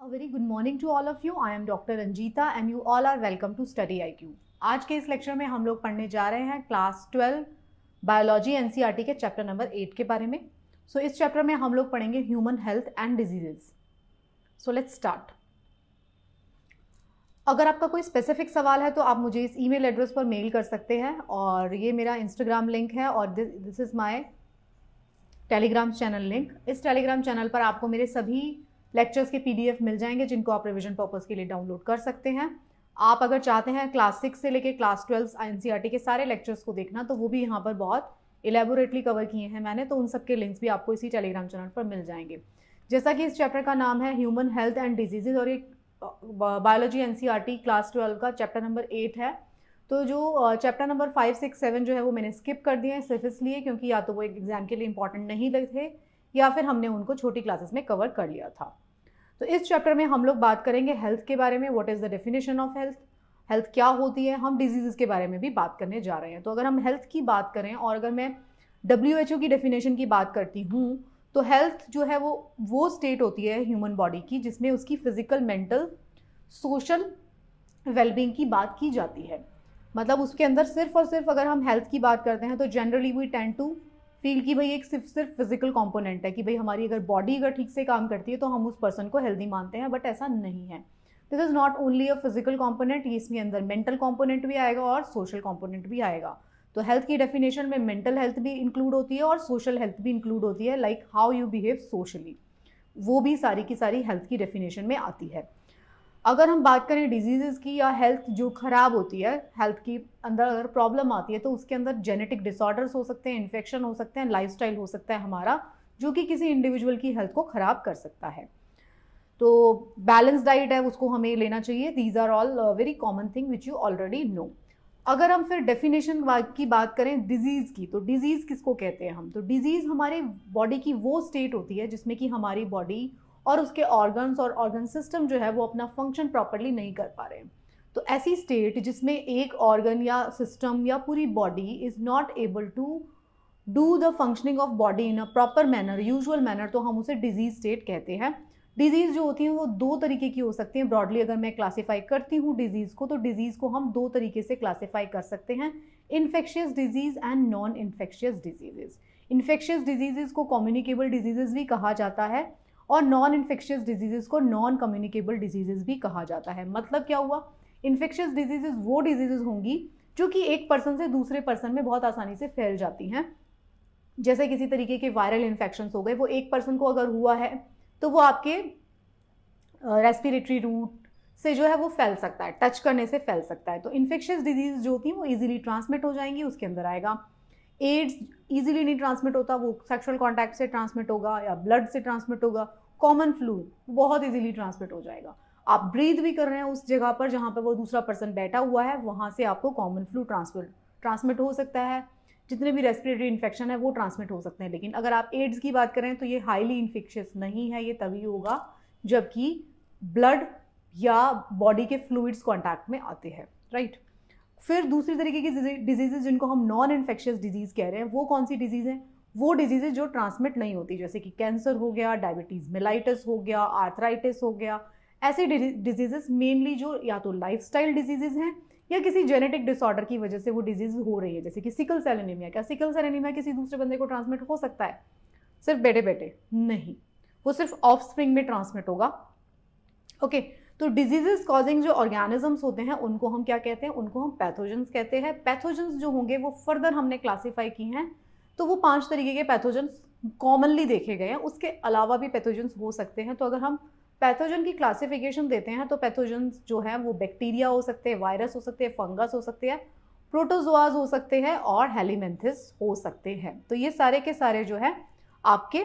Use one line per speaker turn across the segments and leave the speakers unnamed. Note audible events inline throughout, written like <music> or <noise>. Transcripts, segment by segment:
A very good morning to all of you. I am Dr. Anjita and you all are welcome to Study IQ. आज के इस lecture में हम लोग पढ़ने जा रहे हैं क्लास 12 बायोलॉजी एनसीईआरटी के चैप्टर नंबर 8 के बारे में सो so, इस चैप्टर में हम लोग पढ़ेंगे human health and diseases so let's start अगर आपका कोई स्पेसिफिक सवाल है तो आप मुझे इस ईमेल एड्रेस पर मेल कर सकते हैं और ये मेरा इंस्टाग्राम लिंक है और this is my Telegram channel link इस टेलीग्राम चैनल पर आपको मेरे सभी लेक्चर्स के पीडीएफ मिल जाएंगे जिनको आप रिविजन पर्पज़ के लिए डाउनलोड कर सकते हैं आप अगर चाहते हैं क्लास सिक्स से लेकर क्लास ट्वेल्व एन के सारे लेक्चर्स को देखना तो वो भी यहाँ पर बहुत एलेबोरेटली कवर किए हैं मैंने तो उन सबके लिंक्स भी आपको इसी टेलीग्राम चैनल पर मिल जाएंगे जैसा कि इस चैप्टर का नाम है ह्यूमन हेल्थ एंड डिजीजेज और ये बायोलॉजी एन क्लास ट्वेल्व का चैप्टर नंबर एट है तो जो chapter number five six seven जो है वो मैंने स्किप कर दिए हैं सिर्फ इसलिए क्योंकि या तो वो एग्ज़ाम के लिए इंपॉर्टेंट नहीं थे या फिर हमने उनको छोटी क्लासेस में कवर कर लिया था तो इस चैप्टर में हम लोग बात करेंगे हेल्थ के बारे में what is the definition of health health क्या होती है हम डिजीज़ के बारे में भी बात करने जा रहे हैं तो अगर हम हेल्थ की बात करें और अगर मैं डब्ल्यू एच ओ की डेफिनेशन की बात करती हूँ तो हेल्थ जो है वो वो स्टेट होती है ह्यूमन बॉडी की जिसमें उसकी फिज़िकल मेंटल सोशल वेलबींग की बात की जाती है मतलब उसके अंदर सिर्फ और सिर्फ अगर हम हेल्थ की बात करते हैं तो generally we tend to feel की भाई एक सिर्फ सिर्फ फिजिकल कॉम्पोनेंट है कि भाई हमारी अगर बॉडी अगर ठीक से काम करती है तो हम उस पर्सन को हेल्दी मानते हैं बट ऐसा नहीं है this is not only a physical component इसमें अंदर मेंटल कॉम्पोनेंट भी आएगा और सोशल कॉम्पोनेंट भी आएगा तो हेल्थ की डेफिनेशन में मेंटल हेल्थ भी इंक्लूड होती है और सोशल हेल्थ भी इंक्लूड होती है like how you behave socially वो भी सारी की सारी हेल्थ की डेफिनेशन में आती है अगर हम बात करें डिजीज़ की या हेल्थ जो ख़राब होती है हेल्थ की अंदर अगर प्रॉब्लम आती है तो उसके अंदर जेनेटिक डिसऑर्डर्स हो सकते हैं इन्फेक्शन हो सकते हैं लाइफ हो सकता है हमारा जो कि किसी इंडिविजुअल की हेल्थ को ख़राब कर सकता है तो बैलेंस डाइट है उसको हमें लेना चाहिए these are all very common thing which you already know अगर हम फिर डेफिनेशन की बात करें डिजीज़ की तो डिजीज़ किसको कहते हैं हम तो डिजीज़ हमारे बॉडी की वो स्टेट होती है जिसमें कि हमारी बॉडी और उसके ऑर्गन्स और ऑर्गन सिस्टम जो है वो अपना फंक्शन प्रॉपरली नहीं कर पा रहे हैं तो ऐसी स्टेट जिसमें एक ऑर्गन या सिस्टम या पूरी body is not able to do the functioning of body in a proper manner usual manner तो हम उसे डिजीज स्टेट कहते हैं डिजीज़ जो होती है वो दो तरीके की हो सकती हैं ब्रॉडली अगर मैं क्लासीफाई करती हूँ डिजीज़ को तो डिजीज़ को हम दो तरीके से क्लासीफाई कर सकते हैं infectious disease and non infectious diseases infectious diseases को कम्युनिकेबल डिजीजेज भी कहा जाता है और नॉन इन्फेक्शियस डिजीजेज़ को नॉन कम्युनिकेबल डिजीजेज़ भी कहा जाता है मतलब क्या हुआ इन्फेक्शियस डिजीजेज वो डिजीजेज होंगी जो कि एक पर्सन से दूसरे पर्सन में बहुत आसानी से फैल जाती हैं जैसे किसी तरीके के वायरल इन्फेक्शन हो गए वो एक पर्सन को अगर हुआ है तो वो आपके रेस्पिरेटरी रूट से जो है वो फैल सकता है टच करने से फैल सकता है तो इन्फेक्शियस डिजीज़ जो हैं वो इजीली ट्रांसमिट हो जाएंगी उसके अंदर आएगा एड्स ईजिली नहीं ट्रांसमिट होता वो सेक्शुअल कॉन्टैक्ट से ट्रांसमिट होगा या ब्लड से ट्रांसमिट होगा कॉमन फ्लू बहुत ईजिली ट्रांसमिट हो जाएगा आप ब्रीद भी कर रहे हैं उस जगह पर जहाँ पर वो दूसरा पर्सन बैठा हुआ है वहाँ से आपको कॉमन फ्लू ट्रांसमिट ट्रांसमिट हो सकता है जितने भी रेस्पिरेटरी इन्फेक्शन है वो ट्रांसमिट हो सकते हैं लेकिन अगर आप एड्स की बात करें तो ये हाईली इन्फेक्शियस नहीं है ये तभी होगा जबकि ब्लड या बॉडी के फ्लूइड्स कॉन्टैक्ट में आते हैं राइट फिर दूसरी तरीके की डिजीजेज जिनको हम नॉन इन्फेक्शियस डिजीज़ कह रहे हैं वो कौन सी डिजीज़ हैं वो डिजीज़ेज जो ट्रांसमिट नहीं होती जैसे कि कैंसर हो गया डायबिटीज़ मिलाइटस हो गया आर्थराइटिस हो गया ऐसे डिजीज़ेस मेनली जो या तो लाइफ डिजीज़ेज हैं या किसी जेनेटिक डिसऑर्डर की वजह से वो डिजीज़ हो रही है जैसे कि सिकल सेल एनीमिया क्या सिकल सेल एनीमिया किसी दूसरे बंदे को ट्रांसमिट हो सकता है सिर्फ बेटे बेटे नहीं वो सिर्फ ऑफ स्प्रिंग में ट्रांसमिट होगा ओके okay, तो डिजीजेस कॉजिंग जो ऑर्गेनिजम्स होते हैं उनको हम क्या कहते हैं उनको हम पैथोजेंस कहते हैं पैथोजेंस जो होंगे वो फर्दर हमने क्लासीफाई की हैं तो वो पांच तरीके के पैथोजेंस कॉमनली देखे गए हैं उसके अलावा भी पैथोजेंस हो सकते हैं तो अगर हम पैथोजन की क्लासिफिकेशन देते हैं तो पैथोजन जो है वो बैक्टीरिया हो सकते हैं वायरस हो सकते हैं फंगस हो सकते हैं प्रोटोजोआज हो सकते हैं और हेलीमेंथिस हो सकते हैं तो ये सारे के सारे जो है आपके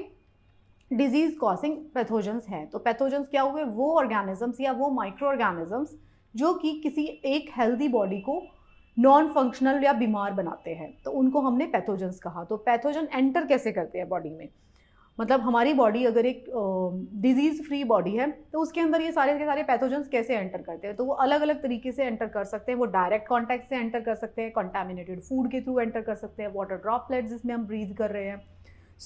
डिजीज कॉसिंग पैथोजेंस हैं तो पैथोजेंस क्या हुए वो ऑर्गेनिजम्स या वो माइक्रो ऑर्गेनिजम्स जो कि किसी एक हेल्दी बॉडी को नॉन फंक्शनल या बीमार बनाते हैं तो उनको हमने पैथोजेंस कहा तो पैथोजन एंटर कैसे करते हैं बॉडी में मतलब हमारी बॉडी अगर एक डिजीज़ फ्री बॉडी है तो उसके अंदर ये सारे के सारे पैथोजेंस कैसे एंटर करते हैं तो वो अलग अलग तरीके से एंटर कर सकते हैं वो डायरेक्ट कॉन्टैक्ट से एंटर कर सकते हैं कॉन्टामिनेटेड फूड के थ्रू एंटर कर सकते हैं वाटर ड्रॉपलेट जिसमें हम ब्रीद कर रहे हैं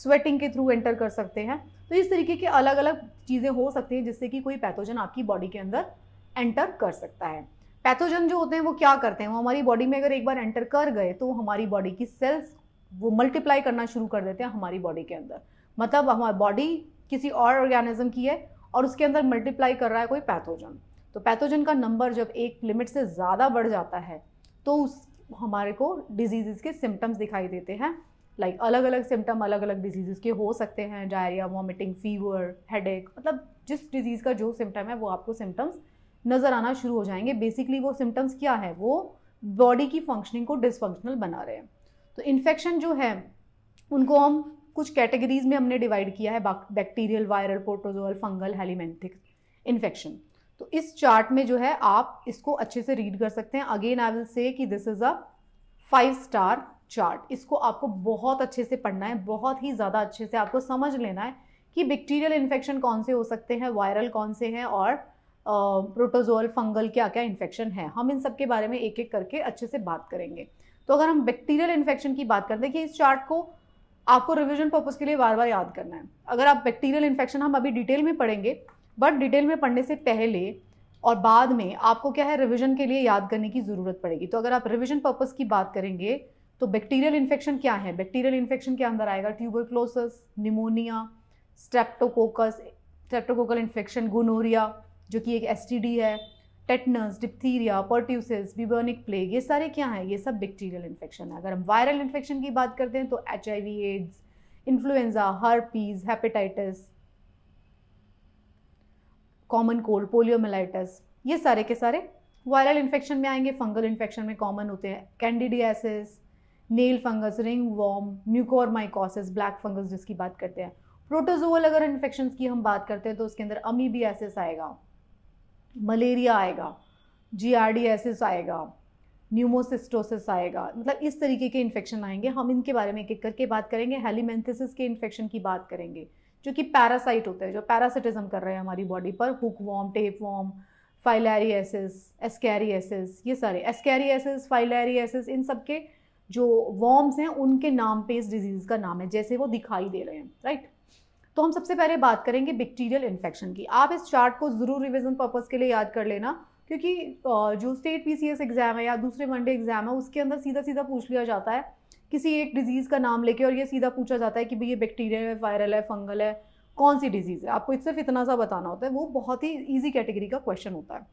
स्वेटिंग के थ्रू एंटर कर सकते हैं तो इस तरीके की अलग अलग चीज़ें हो सकती हैं जिससे कि कोई पैथोजन आपकी बॉडी के अंदर एंटर कर सकता है पैथोजन जो होते हैं वो क्या करते हैं वो हमारी बॉडी में अगर एक बार एंटर कर गए तो हमारी बॉडी की सेल्स वो मल्टीप्लाई करना शुरू कर देते हैं हमारी बॉडी के अंदर मतलब हमारी बॉडी किसी और ऑर्गेनिज्म की है और उसके अंदर मल्टीप्लाई कर रहा है कोई पैथोजन तो पैथोजन का नंबर जब एक लिमिट से ज़्यादा बढ़ जाता है तो उस हमारे को डिजीज़ के सिम्टम्स दिखाई देते हैं लाइक like, अलग अलग सिम्टम अलग अलग डिजीज़ के हो सकते हैं डायरिया वॉमिटिंग फीवर हेडेक मतलब जिस डिज़ीज़ का जो सिम्टम है वो आपको सिम्टम्स नज़र आना शुरू हो जाएंगे बेसिकली वो सिम्टम्स क्या है वो बॉडी की फंक्शनिंग को डिसफंक्शनल बना रहे हैं तो इन्फेक्शन जो है उनको हम कुछ कैटेगरीज में हमने डिवाइड किया है bacterial viral protozoal fungal helminthic infection तो इस चार्ट में जो है आप इसको अच्छे से रीड कर सकते हैं अगेन आई विल से कि this is a five star chart इसको आपको बहुत अच्छे से पढ़ना है बहुत ही ज़्यादा अच्छे से आपको समझ लेना है कि बैक्टीरियल इन्फेक्शन कौन से हो सकते हैं वायरल कौन से हैं और प्रोटोजोअल फंगल क्या क्या इन्फेक्शन है हम इन सब के बारे में एक एक करके अच्छे से बात करेंगे तो अगर हम बैक्टीरियल इन्फेक्शन की बात करते हैं कि इस चार्ट को आपको रिविजन पर्पज़ के लिए बार बार याद करना है अगर आप बैक्टीरियल इन्फेक्शन हम अभी डिटेल में पढ़ेंगे बट डिटेल में पढ़ने से पहले और बाद में आपको क्या है रिविजन के लिए याद करने की ज़रूरत पड़ेगी तो अगर आप रिविजन पर्पज़ की बात करेंगे तो बैक्टीरियल इन्फेक्शन क्या है बैक्टीरियल इन्फेक्शन के अंदर आएगा tuberculosis pneumonia streptococcus streptococcal infection gonorrhoea जो कि एक एस है tetanus diphtheria pertussis bubonic plague ये सारे क्या हैं ये सब बैक्टीरियल इन्फेक्शन है अगर हम वायरल इन्फेक्शन की बात करते हैं तो H AIDS influenza herpes hepatitis common cold poliomyelitis ये सारे के सारे वायरल इन्फेक्शन में आएंगे फंगल इन्फेक्शन में कॉमन होते हैं candidiasis nail fungus ringworm mucormycosis black fungus जिसकी बात करते हैं प्रोटोजोअल अगर इन्फेक्शन की हम बात करते हैं तो उसके अंदर अमीबियासिस आएगा मलेरिया आएगा जीआरडीएसिस आएगा न्यूमोसिस्टोसिस आएगा मतलब इस तरीके के इन्फेक्शन आएंगे हम इनके बारे में एक एक करके बात करेंगे हेलीमेंथिसिस के इन्फेक्शन की बात करेंगे जो कि पैरासाइट होता है जो पैरासिटिज्म कर रहे हैं हमारी बॉडी पर hookworm tapeworm filariasis ascariasis ये सारे एस्कैरियासिस फाइलैरियसिस इन सब के जो वॉर्म्स हैं उनके नाम पे इस डिज़ीज़ का नाम है जैसे वो दिखाई दे रहे हैं राइट तो हम सबसे पहले बात करेंगे बैक्टीरियल इन्फेक्शन की आप इस चार्ट को ज़रूर रिविज़न पर्पज़ के लिए याद कर लेना क्योंकि जो स्टेट पी एग्ज़ाम है या दूसरे वनडे एग्ज़ाम है उसके अंदर सीधा सीधा पूछ लिया जाता है किसी एक डिज़ीज़ का नाम लेके और ये सीधा पूछा जाता है कि भाई ये बैक्टीरिया है वायरल है फंगल है कौन सी डिज़ीज़ है आपको सिर्फ इतना सा बताना होता है वो बहुत ही ईजी कैटेगरी का क्वेश्चन होता है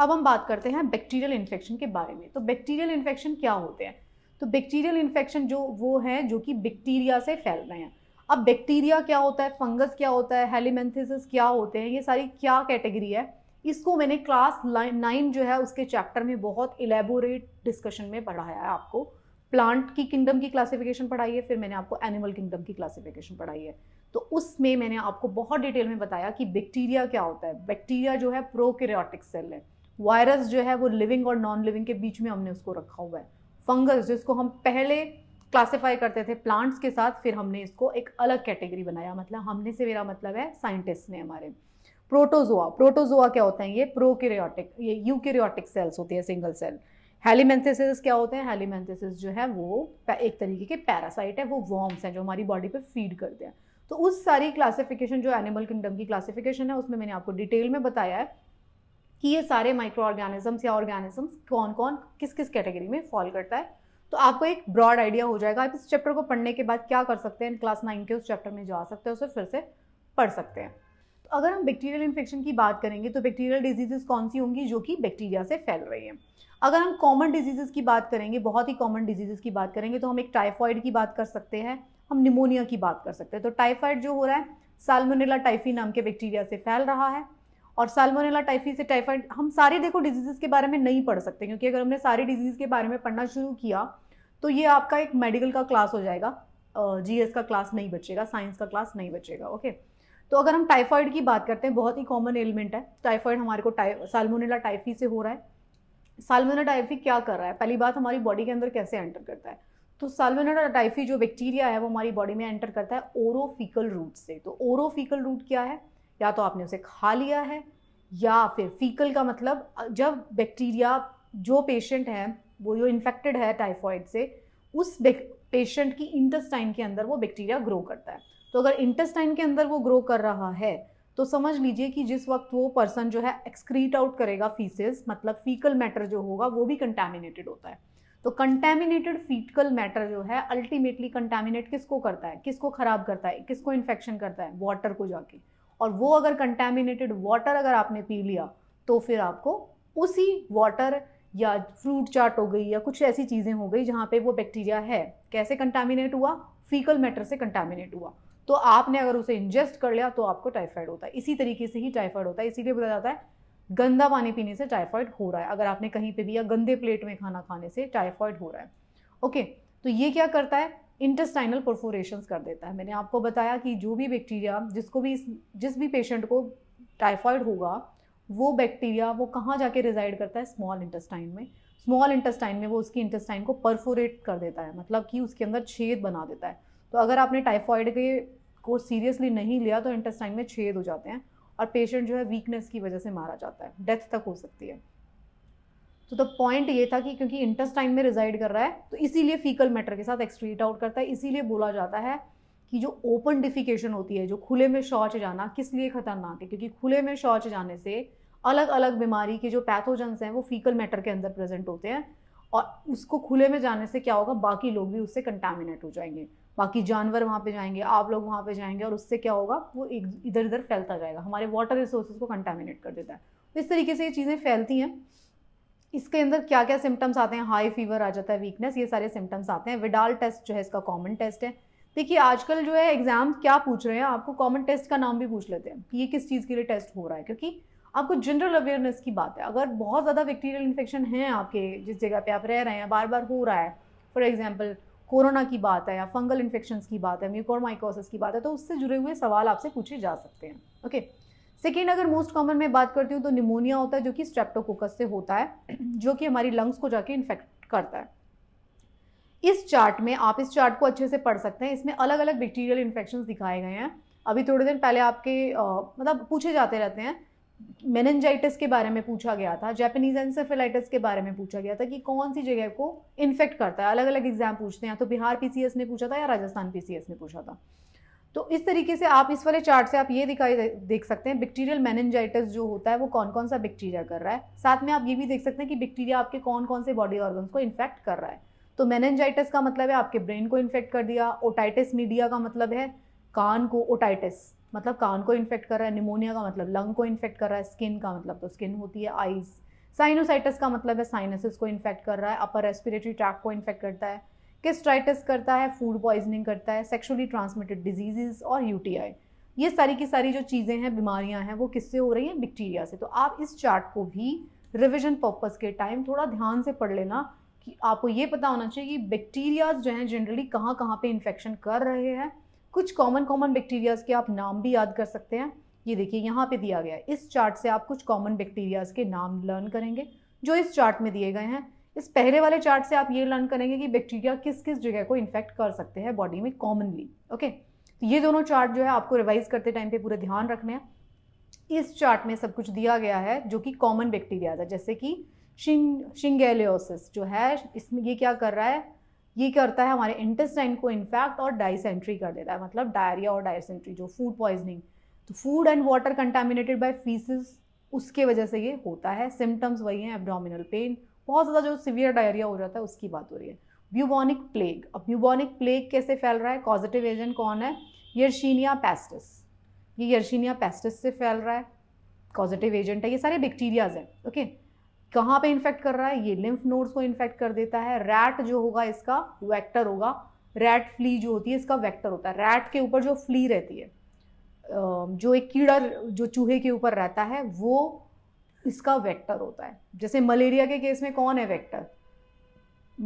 अब हम बात करते हैं बैक्टीरियल इन्फेक्शन के बारे में तो बैक्टीरियल इन्फेक्शन क्या होते हैं तो बैक्टीरियल इन्फेक्शन जो वो हैं जो कि बैक्टीरिया से फैल रहे हैं अब बैक्टीरिया क्या होता है फंगस क्या होता है हेलीमेंथिस क्या होते हैं ये सारी क्या कैटेगरी है इसको मैंने क्लास नाइन जो है उसके चैप्टर में बहुत इलेबोरेट डिस्कशन में पढ़ाया है आपको प्लांट की किंगडम की क्लासिफिकेशन पढ़ाई है फिर मैंने आपको एनिमल किंगडम की क्लासिफिकेशन पढ़ाई है तो उसमें मैंने आपको बहुत डिटेल में बताया कि बैक्टीरिया क्या होता है बैक्टीरिया जो है प्रोकैरियोटिक सेल है वायरस जो है वो लिविंग और नॉन लिविंग के बीच में हमने उसको रखा हुआ है फंगस जिसको हम पहले क्लासिफाई करते थे प्लांट्स के साथ फिर हमने इसको एक अलग कैटेगरी बनाया मतलब हमने से मेरा मतलब है साइंटिस्ट ने हमारे प्रोटोजोआ प्रोटोजोआ क्या होते हैं ये प्रोकेरियोटिक ये यूक्रियोटिक सेल्स होती है सिंगल सेल हेलीमेंथेसिस क्या होते हैं हेलीमेंथिस जो है वो एक तरीके के पैरासाइट है वो वॉर्म्स हैं जो हमारी बॉडी पे फीड करते हैं तो उस सारी क्लासिफिकेशन जो एनिमल किंगडम की क्लासिफिकेशन है उसमें मैंने आपको डिटेल में बताया है कि ये सारे माइक्रो ऑर्गेनिजम्स या ऑर्गेनिजम्स कौन कौन किस किस कैटेगरी में फॉल करता है तो आपको एक ब्रॉड आइडिया हो जाएगा आप इस चैप्टर को पढ़ने के बाद क्या कर सकते हैं क्लास नाइन के उस चैप्टर में जा सकते हैं उसे फिर से पढ़ सकते हैं तो अगर हम बैक्टीरियल इन्फेक्शन की बात करेंगे तो बैक्टीरियल डिजीजेस कौन सी होंगी जो कि बैक्टीरिया से फैल रही हैं अगर हम कॉमन डिजीजेस की बात करेंगे बहुत ही कॉमन डिजीजेस की बात करेंगे तो हम एक टाइफॉइड की बात कर सकते हैं हम निमोनिया की बात कर सकते हैं तो टाइफाइड जो हो रहा है साल्मोनेला टाइफी नाम के बैक्टीरिया से फैल रहा है और साल्मोनेला टाइफी से टाइफाइड हम सारे देखो डिजीजेस के बारे में नहीं पढ़ सकते क्योंकि अगर हमने सारी डिजीज़ के बारे में पढ़ना शुरू किया तो ये आपका एक मेडिकल का क्लास हो जाएगा जीएस uh, का क्लास नहीं बचेगा साइंस का क्लास नहीं बचेगा ओके okay? तो अगर हम टाइफाइड की बात करते हैं बहुत ही कॉमन एलिमेंट है टाइफाइड हमारे को टाइ सालमोनेला टाइफी से हो रहा है सालमोनेला टाइफी क्या कर रहा है पहली बात हमारी बॉडी के अंदर कैसे एंटर करता है तो सालमोनेला टाइफी जो बैक्टीरिया है वो हमारी बॉडी में एंटर करता है ओरोफिकल रूट से तो ओरोफिकल रूट क्या है या तो आपने उसे खा लिया है या फिर फीकल का मतलब जब बैक्टीरिया जो पेशेंट है वो जो इन्फेक्टेड है टाइफॉइड से उस पेशेंट की इंटेस्टाइन के अंदर वो बैक्टीरिया ग्रो करता है तो अगर इंटेस्टाइन के अंदर वो ग्रो कर रहा है तो समझ लीजिए कि जिस वक्त वो पर्सन जो है एक्सक्रीट आउट करेगा फीसेस मतलब फीकल मैटर जो होगा वो भी कंटेमिनेटेड होता है तो कंटेमिनेटेड फीकल मैटर जो है अल्टीमेटली कंटेमिनेट किसको करता है किसको ख़राब करता है किसको इन्फेक्शन करता है वाटर को जाके और वो अगर कंटेमिनेटेड वाटर अगर आपने पी लिया तो फिर आपको उसी वाटर या फ्रूट चाट हो गई या कुछ ऐसी चीज़ें हो गई जहाँ पे वो बैक्टीरिया है कैसे कंटामिनेट हुआ फीकल मैटर से कंटामिनेट हुआ तो आपने अगर उसे इंजेस्ट कर लिया तो आपको टाइफाइड होता है इसी तरीके से ही टाइफाइड होता है इसीलिए बताया जाता है गंदा पानी पीने से टाइफाइड हो रहा है अगर आपने कहीं पे भी या गंदे प्लेट में खाना खाने से टाइफाइड हो रहा है ओके तो ये क्या करता है इंटेस्टाइनल परफोरेशन कर देता है मैंने आपको बताया कि जो भी बैक्टीरिया जिसको भी जिस भी पेशेंट को टाइफॉइड होगा वो बैक्टीरिया वो कहाँ जाके रिजाइड करता है स्मॉल इंटेस्टाइन में स्मॉल इंटेस्टाइन में वो उसकी इंटेस्टाइन को परफोरेट कर देता है मतलब कि उसके अंदर छेद बना देता है तो अगर आपने टाइफॉइड के को सीरियसली नहीं लिया तो इंटेस्टाइन में छेद हो जाते हैं और पेशेंट जो है वीकनेस की वजह से मारा जाता है डेथ तक हो सकती है तो द पॉइंट ये था कि क्योंकि इंटेस्टाइन में रिजाइड कर रहा है तो इसीलिए फीकल मैटर के साथ एक्सट्रीट आउट करता है इसीलिए बोला जाता है कि जो ओपन डिफिकेशन होती है जो खुले में शौच जाना किस लिए खतरनाक है क्योंकि खुले में शौच जाने से अलग अलग बीमारी के जो पैथोजेंस हैं वो फीकल मैटर के अंदर प्रेजेंट होते हैं और उसको खुले में जाने से क्या होगा बाकी लोग भी उससे कंटामिनेट हो जाएंगे बाकी जानवर वहाँ पे जाएंगे आप लोग वहाँ पे जाएंगे और उससे क्या होगा वो इधर उधर फैलता जाएगा हमारे वाटर रिसोर्सेज को कंटामिनेट कर देता है तो इस तरीके से ये चीज़ें फैलती हैं इसके अंदर क्या क्या सिम्टम्स आते हैं हाई फीवर आ जाता है वीकनेस ये सारे सिम्टम्स आते हैं विडाल टेस्ट जो है इसका कॉमन टेस्ट है देखिए आजकल जो है एग्ज़ाम क्या पूछ रहे हैं आपको कॉमन टेस्ट का नाम भी पूछ लेते हैं कि ये किस चीज़ के लिए टेस्ट हो रहा है क्योंकि आपको जनरल अवेयरनेस की बात है अगर बहुत ज़्यादा बैक्टीरियल इन्फेक्शन है आपके जिस जगह पे आप रह रहे हैं बार बार हो रहा है फॉर एग्जाम्पल कोरोना की बात है या फंगल इन्फेक्शन की बात है म्यूकोरमाइकोसिस की बात है तो उससे जुड़े हुए सवाल आपसे पूछे जा सकते हैं ओके okay? सेकेंड अगर मोस्ट कॉमन मैं बात करती हूँ तो निमोनिया होता है जो कि स्ट्रेप्टोकोकस से होता है <clears throat> जो कि हमारी लंग्स को जाके इन्फेक्ट करता है इस चार्ट में आप इस चार्ट को अच्छे से पढ़ सकते हैं इसमें अलग अलग बैक्टीरियल इन्फेक्शन दिखाए गए हैं अभी थोड़े दिन पहले आपके आ, मतलब पूछे जाते रहते हैं मेनजाइटिस के बारे में पूछा गया था जैपनीज एनसेफेलाइटिस के बारे में पूछा गया था कि कौन सी जगह को इन्फेक्ट करता है अलग अलग एग्जाम पूछते हैं तो बिहार पीसीएस ने पूछा था या राजस्थान पीसीएस ने पूछा था तो इस तरीके से आप इस वाले चार्ट से आप ये दिखाई देख सकते हैं बैक्टीरियल मैनेजाइटिस जो होता है वो कौन कौन सा बैक्टीरिया कर रहा है साथ में आप ये भी देख सकते हैं कि बैक्टीरिया आपके कौन कौन से बॉडी ऑर्गन्स को इन्फेक्ट कर रहा है तो मैनजाइटिस का मतलब है आपके ब्रेन को इन्फेक्ट कर दिया ओटाइटिस मीडिया का मतलब है कान को ओटाइटिस मतलब कान को इन्फेक्ट कर रहा है निमोनिया का मतलब लंग को इन्फेक्ट कर रहा है स्किन का मतलब तो स्किन होती है आइज़ साइनोसाइटिस का मतलब है साइनसिस को इन्फेक्ट कर रहा है अपर रेस्पिरेटरी ट्रैक को इन्फेक्ट करता है किस करता है फूड पॉइजनिंग करता है सेक्शुअली ट्रांसमिटेड डिजीज़ और यू ये सारी की सारी जो चीज़ें हैं बीमारियां हैं वो किससे हो रही हैं बैक्टीरिया से तो आप इस चार्ट को भी रिविजन पर्पज़ के टाइम थोड़ा ध्यान से पढ़ लेना कि आपको ये पता होना चाहिए कि बैक्टीरियाज जो हैं जनरली कहाँ कहाँ पे इन्फेक्शन कर रहे हैं कुछ कॉमन कॉमन बैक्टीरियाज के आप नाम भी याद कर सकते हैं ये देखिए यहाँ पे दिया गया है इस चार्ट से आप कुछ कॉमन बैक्टीरियाज के नाम लर्न करेंगे जो इस चार्ट में दिए गए हैं इस पहले वाले चार्ट से आप ये लर्न करेंगे कि बैक्टीरिया किस किस जगह को इन्फेक्ट कर सकते हैं बॉडी में कॉमनली ओके तो ये दोनों चार्ट जो है आपको रिवाइज करते टाइम पे पूरा ध्यान रखना है इस चार्ट में सब कुछ दिया गया है जो कि कॉमन बैक्टीरियाज है जैसे कि शिंग शिंगेलियोसिस जो है इसमें ये क्या कर रहा है ये करता है हमारे इंटेस्टाइन को इन्फेक्ट और डाइसेंट्री कर देता है मतलब डायरिया और डायसेंट्री जो फूड पॉइजनिंग तो food and water contaminated by faeces उसके वजह से ये होता है सिम्टम्स वही हैं एब्डोमिनल पेन बहुत ज़्यादा जो सीवियर डायरिया हो जाता है उसकी बात हो रही है ब्यूबॉनिक प्लेग अब ब्यूबॉनिक प्लेग कैसे फैल रहा है पॉजिटिव एजेंट कौन है यर्शीनिया पेस्टिस ये यर्शीनिया पेस्टिस से फैल रहा है पॉजिटिव एजेंट है ये सारे बैक्टीरियाज हैं ओके कहाँ पे इन्फेक्ट कर रहा है ये लिम्फ नोड्स को इन्फेक्ट कर देता है रैट जो होगा इसका वैक्टर होगा रैट फ्ली जो होती है इसका वैक्टर होता है रैट के ऊपर जो फ्ली रहती है जो एक कीड़ा जो चूहे के ऊपर रहता है वो इसका वेक्टर होता है जैसे मलेरिया के केस में कौन है वेक्टर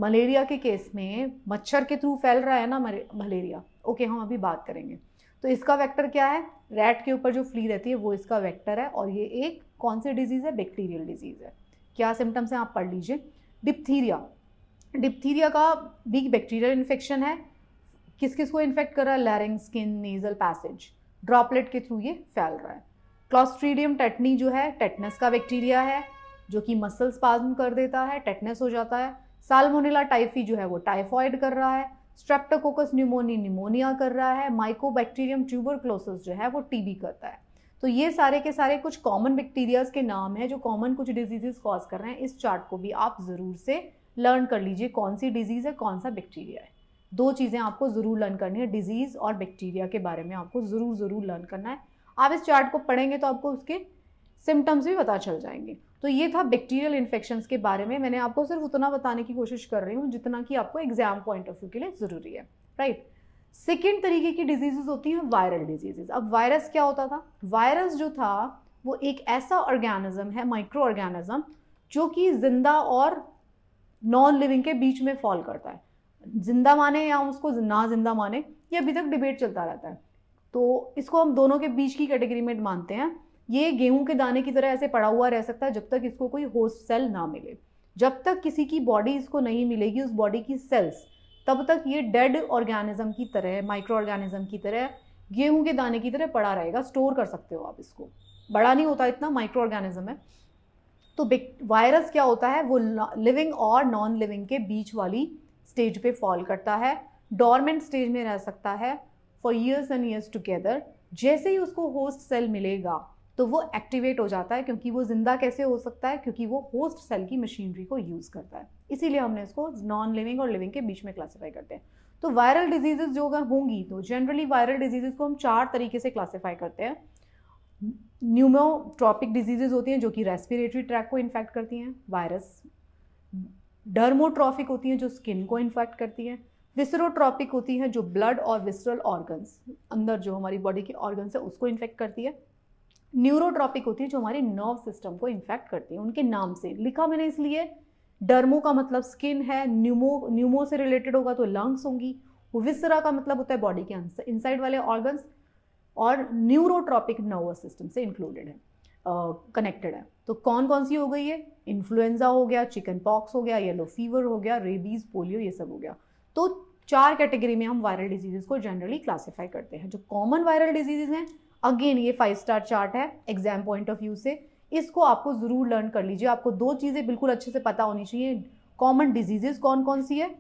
मलेरिया के केस में मच्छर के थ्रू फैल रहा है ना मलेरिया ओके हम अभी बात करेंगे तो इसका वेक्टर क्या है रैट के ऊपर जो फ्ली रहती है वो इसका वेक्टर है और ये एक कौन सी डिजीज़ है बैक्टीरियल डिजीज़ है क्या सिम्टम्स हैं आप पढ़ लीजिए डिप्थीरिया डिप्थीरिया का भी बैक्टीरियल इन्फेक्शन है किस किस को इन्फेक्ट कर रहा है larynx skin nasal passage droplet के थ्रू ये फैल रहा है क्लॉस्ट्रीडियम टेटनी जो है टेटनस का बैक्टीरिया है जो कि मसल्स स्पाज्म कर देता है टेटनस हो जाता है साल्मोनेला टाइफी जो है वो टाइफॉइड कर रहा है स्ट्रेप्टोकोकस न्यूमोनी निमोनिया कर रहा है माइकोबैक्टीरियम ट्यूबरक्लोसिस जो है वो टीबी करता है तो ये सारे के सारे कुछ कॉमन बैक्टीरियाज के नाम हैं जो कॉमन कुछ डिजीजेस कॉज कर रहे हैं इस चार्ट को भी आप ज़रूर से लर्न कर लीजिए कौन सी डिजीज़ है कौन सा बैक्टीरिया है दो चीज़ें आपको ज़रूर लर्न करनी है डिजीज़ और बैक्टीरिया के बारे में आपको ज़रूर ज़रूर लर्न करना है आप इस चार्ट को पढ़ेंगे तो आपको उसके सिम्टम्स भी पता चल जाएंगे तो ये था बैक्टीरियल इन्फेक्शन के बारे में मैंने आपको सिर्फ उतना बताने की कोशिश कर रही हूँ जितना कि आपको एग्जाम पॉइंट ऑफ व्यू के लिए ज़रूरी है राइट सेकेंड तरीके की डिजीजेज होती हैं वायरल डिजीजेज अब वायरस क्या होता था वायरस जो था वो एक ऐसा ऑर्गेनिज्म है माइक्रो ऑर्गेनिज्म जो कि जिंदा और नॉन लिविंग के बीच में फॉल करता है जिंदा माने या उसको ना जिंदा माने ये अभी तक डिबेट चलता रहता है तो इसको हम दोनों के बीच की कैटेगरी में मानते हैं ये गेहूं के दाने की तरह ऐसे पड़ा हुआ रह सकता है जब तक इसको कोई होस्ट सेल ना मिले जब तक किसी की बॉडी इसको नहीं मिलेगी उस बॉडी की सेल्स तब तक ये डेड ऑर्गेनिज्म की तरह माइक्रो ऑर्गेनिज्म की तरह गेहूं के दाने की तरह पड़ा रहेगा स्टोर कर सकते हो आप इसको बड़ा नहीं होता इतना माइक्रो ऑर्गेनिज्म है तो वायरस क्या होता है वो लिविंग और नॉन लिविंग के बीच वाली स्टेज पे फॉल करता है डॉर्मेंट स्टेज में रह सकता है for years and years together जैसे ही उसको होस्ट सेल मिलेगा तो वो एक्टिवेट हो जाता है क्योंकि वो ज़िंदा कैसे हो सकता है क्योंकि वो होस्ट सेल की मशीनरी को यूज़ करता है इसीलिए हमने इसको नॉन लिविंग और लिविंग के बीच में क्लासीफाई करते हैं तो वायरल डिजीजेज जो अगर होंगी तो जनरली वायरल डिजीजेज को हम चार तरीके से क्लासीफाई करते हैं न्यूमोट्रॉपिक डिजीज़ होती हैं जो कि रेस्पिरेटरी ट्रैक को इन्फेक्ट करती हैं वायरस डर्मोट्रॉफिक होती हैं जो स्किन को इन्फेक्ट करती हैं विसरोट्रॉपिक होती हैं जो ब्लड और विसरल ऑर्गन्स अंदर जो हमारी बॉडी के ऑर्गन्स है उसको इन्फेक्ट करती है न्यूरोट्रॉपिक होती है जो हमारे नर्व सिस्टम को इन्फेक्ट करती है उनके नाम से लिखा मैंने इसलिए डर्मो का मतलब स्किन है न्यूमो न्यूमो से रिलेटेड होगा तो लंग्स होंगी विसरा का मतलब होता है बॉडी के इनसाइड वाले ऑर्गन्स और न्यूरोट्रॉपिक नर्वस सिस्टम से इंक्लूडेड है कनेक्टेड uh, है तो कौन कौन सी हो गई है इन्फ्लुएंजा हो गया चिकन पॉक्स हो गया येलो फीवर हो गया रेबीज़ पोलियो ये सब हो गया तो चार कैटेगरी में हम वायरल डिजीजेस को जनरली क्लासीफाई करते हैं जो कॉमन वायरल डिजीजेज हैं अगेन ये फाइव स्टार चार्ट है एग्जाम पॉइंट ऑफ व्यू से इसको आपको ज़रूर लर्न कर लीजिए आपको दो चीज़ें बिल्कुल अच्छे से पता होनी चाहिए कॉमन डिजीजेस कौन कौन सी है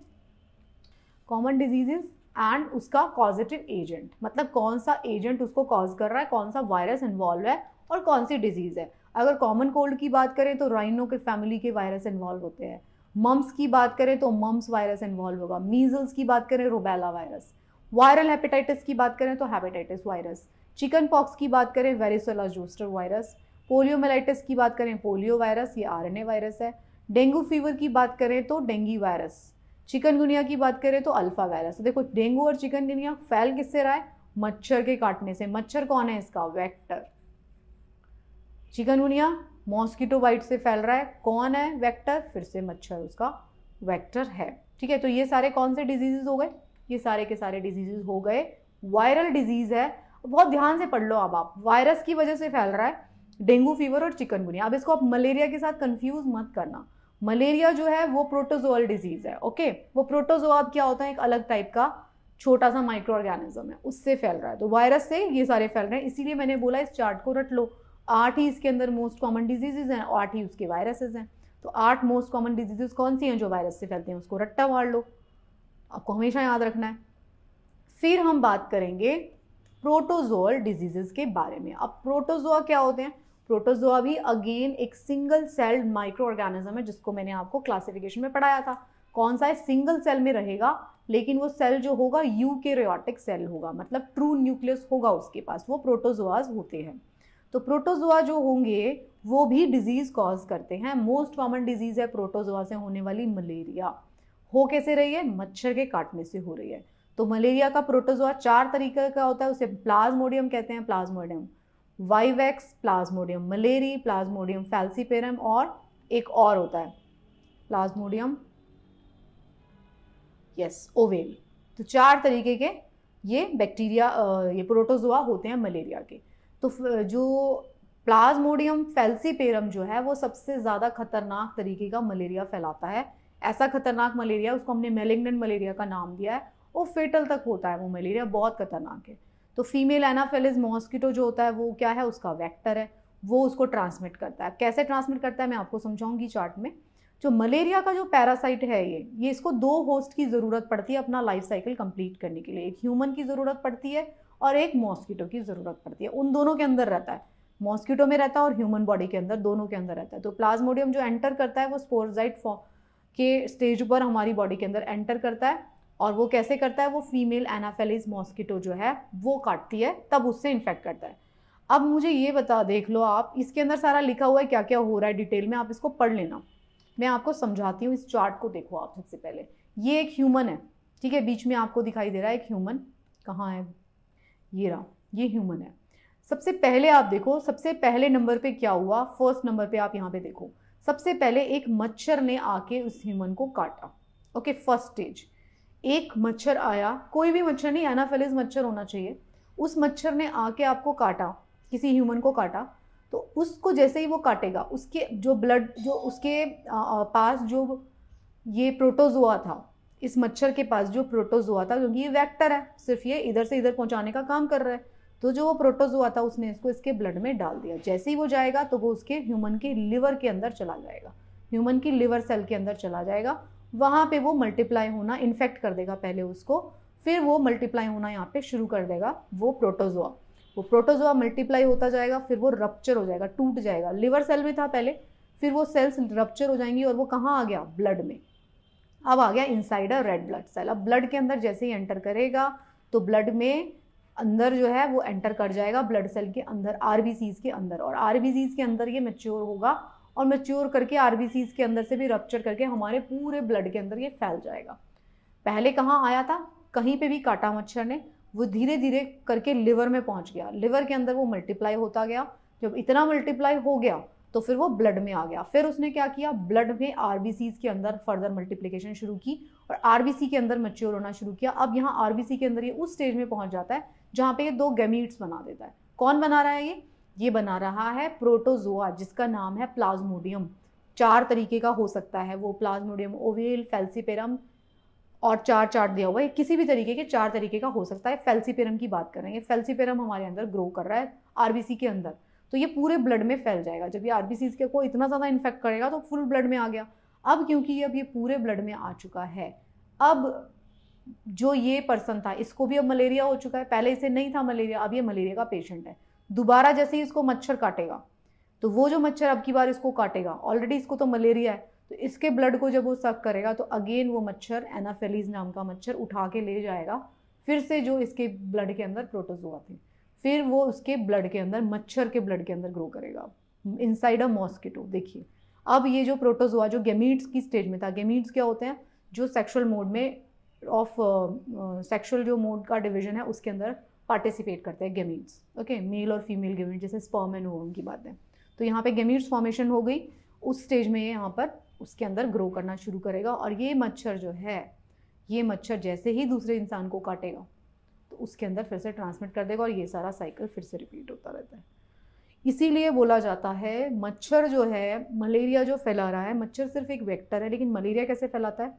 कॉमन डिजीजेस एंड उसका कॉजिटिव एजेंट मतलब कौन सा एजेंट उसको कॉज कर रहा है कौन सा वायरस इन्वॉल्व है और कौन सी डिजीज़ है अगर कॉमन कोल्ड की बात करें तो राइनो के फैमिली के वायरस इन्वॉल्व होते हैं मम्स की बात करें तो मम्स वायरस इन्वॉल्व होगा मीजल्स की बात करें रोबेला वायरस वायरल हेपेटाइटिस की बात करें तो हेपेटाइटिस वायरस चिकन पॉक्स की बात करें वेरिसोला जोस्टर वायरस पोलियोमेलाइटिस की बात करें पोलियो वायरस ये आर वायरस है डेंगू फीवर की बात करें तो डेंगी वायरस चिकनगुनिया की बात करें तो अल्फ़ा वायरस तो देखो डेंगू और चिकनगुनिया फैल किससे रहा है मच्छर के काटने से मच्छर कौन है इसका वेक्टर चिकनगुनिया मॉस्किटो बाइट से फैल रहा है कौन है वेक्टर फिर से मच्छर उसका वेक्टर है ठीक है तो ये सारे कौन से डिजीजेज हो गए ये सारे के सारे डिजीजेज हो गए वायरल डिजीज़ है बहुत ध्यान से पढ़ लो अब आप वायरस की वजह से फैल रहा है डेंगू फीवर और चिकनगुनिया अब इसको आप मलेरिया के साथ कंफ्यूज मत करना मलेरिया जो है वो प्रोटोजोअल डिजीज़ है ओके वो प्रोटोजोआ क्या होता है एक अलग टाइप का छोटा सा माइक्रो ऑर्गेनिज्म है उससे फैल रहा है तो वायरस से ये सारे फैल रहे हैं इसीलिए मैंने बोला इस चार्ट को रट लो आठ ही इसके अंदर मोस्ट कॉमन डिजीजेज हैं आठ ही उसके वायरसेज हैं तो आठ मोस्ट कॉमन डिजीजेज कौन सी हैं जो वायरस से फैलते हैं उसको रट्टा मार लो आपको हमेशा याद रखना है फिर हम बात करेंगे प्रोटोजोअल डिजीजेज के बारे में अब प्रोटोजोआ क्या होते हैं प्रोटोजोआ भी अगेन एक सिंगल सेल माइक्रो ऑर्गेनिज्म है जिसको मैंने आपको क्लासिफिकेशन में पढ़ाया था कौन सा है सिंगल सेल में रहेगा लेकिन वो सेल जो होगा यूकेरियोटिक सेल होगा मतलब ट्रू न्यूक्लियस होगा उसके पास वो प्रोटोजोआज होते हैं तो प्रोटोजोआ जो होंगे वो भी डिजीज़ कॉज करते हैं मोस्ट कॉमन डिजीज़ है प्रोटोजोआ से होने वाली मलेरिया हो कैसे रही है मच्छर के काटने से हो रही है तो मलेरिया का प्रोटोजोआ चार तरीके का होता है उसे प्लाज्मोडियम कहते हैं plasmodium vivax plasmodium malariae plasmodium falciparum और एक और होता है प्लाज्मोडियम यस ओवेल तो चार तरीके के ये बैक्टीरिया ये प्रोटोजोआ होते हैं मलेरिया के तो जो प्लाज्मोडियम फेल्सीपेरम जो है वो सबसे ज़्यादा खतरनाक तरीके का मलेरिया फैलाता है ऐसा खतरनाक मलेरिया उसको हमने मेलिग्नेंट मलेरिया का नाम दिया है वो फेटल तक होता है वो मलेरिया बहुत खतरनाक है तो फीमेल एनाफेलिस मॉस्किटो जो होता है वो क्या है उसका वैक्टर है वो उसको ट्रांसमिट करता है कैसे ट्रांसमिट करता है मैं आपको समझाऊंगी चार्ट में जो मलेरिया का जो पैरासाइट है ये ये इसको दो होस्ट की ज़रूरत पड़ती है अपना लाइफ साइकिल कंप्लीट करने के लिए एक ह्यूमन की ज़रूरत पड़ती है और एक मॉस्किटो की ज़रूरत पड़ती है उन दोनों के अंदर रहता है मॉस्किटो में रहता है और ह्यूमन बॉडी के अंदर दोनों के अंदर रहता है तो प्लाज्मोडियम जो एंटर करता है वो स्पोरजाइट के स्टेज पर हमारी बॉडी के अंदर एंटर करता है और वो कैसे करता है वो फीमेल एनाफेलिस मॉस्किटो जो है वो काटती है तब उससे इन्फेक्ट करता है अब मुझे ये बता देख लो आप इसके अंदर सारा लिखा हुआ है क्या क्या हो रहा है डिटेल में आप इसको पढ़ लेना मैं आपको समझाती हूँ इस चार्ट को देखो आप सबसे पहले ये एक ह्यूमन है ठीक है बीच में आपको दिखाई दे रहा है एक ह्यूमन कहाँ है ये रहा ये ह्यूमन है सबसे पहले आप देखो सबसे पहले नंबर पे क्या हुआ फर्स्ट नंबर पे आप यहाँ पे देखो सबसे पहले एक मच्छर ने आके उस ह्यूमन को काटा ओके फर्स्ट स्टेज एक मच्छर आया कोई भी मच्छर नहीं एनाफेलिस मच्छर होना चाहिए उस मच्छर ने आके आपको काटा किसी ह्यूमन को काटा तो उसको जैसे ही वो काटेगा उसके जो ब्लड जो उसके पास जो ये प्रोटोजुआ था इस मच्छर के पास जो प्रोटोजोआ था क्योंकि ये वैक्टर है सिर्फ ये इधर से इधर पहुंचाने का काम कर रहा है तो जो वो प्रोटोजोआ था उसने इसको इसके ब्लड में डाल दिया जैसे ही वो जाएगा तो वो उसके ह्यूमन के लिवर के अंदर चला जाएगा ह्यूमन की लिवर सेल के अंदर चला जाएगा वहाँ पे वो मल्टीप्लाई होना इन्फेक्ट कर देगा पहले उसको फिर वो मल्टीप्लाई होना यहाँ पे शुरू कर देगा वो प्रोटोजोआ वो प्रोटोजोआ मल्टीप्लाई होता जाएगा फिर वो रप्चर हो जाएगा टूट जाएगा लिवर सेल में था पहले फिर वो सेल्स रप्चर हो जाएंगी और वो कहाँ आ गया ब्लड में अब आ गया inside a red blood cell अब ब्लड के अंदर जैसे ही एंटर करेगा तो ब्लड में अंदर जो है वो एंटर कर जाएगा ब्लड सेल के अंदर आर के अंदर और आर के अंदर ये मेच्योर होगा और मेच्योर करके आर के अंदर से भी रप्चर करके हमारे पूरे ब्लड के अंदर ये फैल जाएगा पहले कहाँ आया था कहीं पे भी काटा मच्छर ने वो धीरे धीरे करके लिवर में पहुंच गया लिवर के अंदर वो मल्टीप्लाई होता गया जब इतना मल्टीप्लाई हो गया तो फिर वो ब्लड में आ गया फिर उसने क्या किया ब्लड में आर के अंदर फर्दर मल्टीप्लीकेशन शुरू की और आर के अंदर मच्योर होना शुरू किया अब यहाँ आर के अंदर ये उस स्टेज में पहुँच जाता है जहाँ पे ये दो गेमीट्स बना देता है कौन बना रहा है ये ये बना रहा है प्रोटोजोआ जिसका नाम है प्लाज्मोडियम चार तरीके का हो सकता है वो प्लाज्मोडियम ओवेल फेल्सीपेरम और चार चार्ट दिया हुआ है किसी भी तरीके के चार तरीके का हो सकता है फेल्सीपेरम की बात करेंगे फेल्सीपेरम हमारे अंदर ग्रो कर रहा है आरबीसी के अंदर तो ये पूरे ब्लड में फैल जाएगा जब ये आर के को इतना ज़्यादा इन्फेक्ट करेगा तो फुल ब्लड में आ गया अब क्योंकि अब ये पूरे ब्लड में आ चुका है अब जो ये पर्सन था इसको भी अब मलेरिया हो चुका है पहले इसे नहीं था मलेरिया अब ये मलेरिया का पेशेंट है दोबारा जैसे ही इसको मच्छर काटेगा तो वो जो मच्छर अब की बार इसको काटेगा ऑलरेडी इसको तो मलेरिया है तो इसके ब्लड को जब वो सक करेगा तो अगेन वो मच्छर एनाफेलीज नाम का मच्छर उठा के ले जाएगा फिर से जो इसके ब्लड के अंदर प्रोटोजोआ थे फिर वो उसके ब्लड के अंदर मच्छर के ब्लड के अंदर ग्रो करेगा इनसाइड अ मॉस्किटो देखिए अब ये जो प्रोटोजोआ जो गेमीट्स की स्टेज में था गेमीट्स क्या होते हैं जो सेक्सुअल मोड में ऑफ सेक्सुअल uh, uh, जो मोड का डिवीजन है उसके अंदर पार्टिसिपेट करते हैं गेमीट्स ओके मेल और फीमेल गेमीट जैसे स्पर्म एंड ओवम की बात है तो यहाँ पे गेमीट्स फॉर्मेशन हो गई उस स्टेज में ये यहाँ पर उसके अंदर ग्रो करना शुरू करेगा और ये मच्छर जो है ये मच्छर जैसे ही दूसरे इंसान को काटेगा तो उसके अंदर फिर से ट्रांसमिट कर देगा और ये सारा साइकिल फिर से रिपीट होता रहता है इसीलिए बोला जाता है मच्छर जो है मलेरिया जो फैला रहा है मच्छर सिर्फ एक वेक्टर है लेकिन मलेरिया कैसे फैलाता है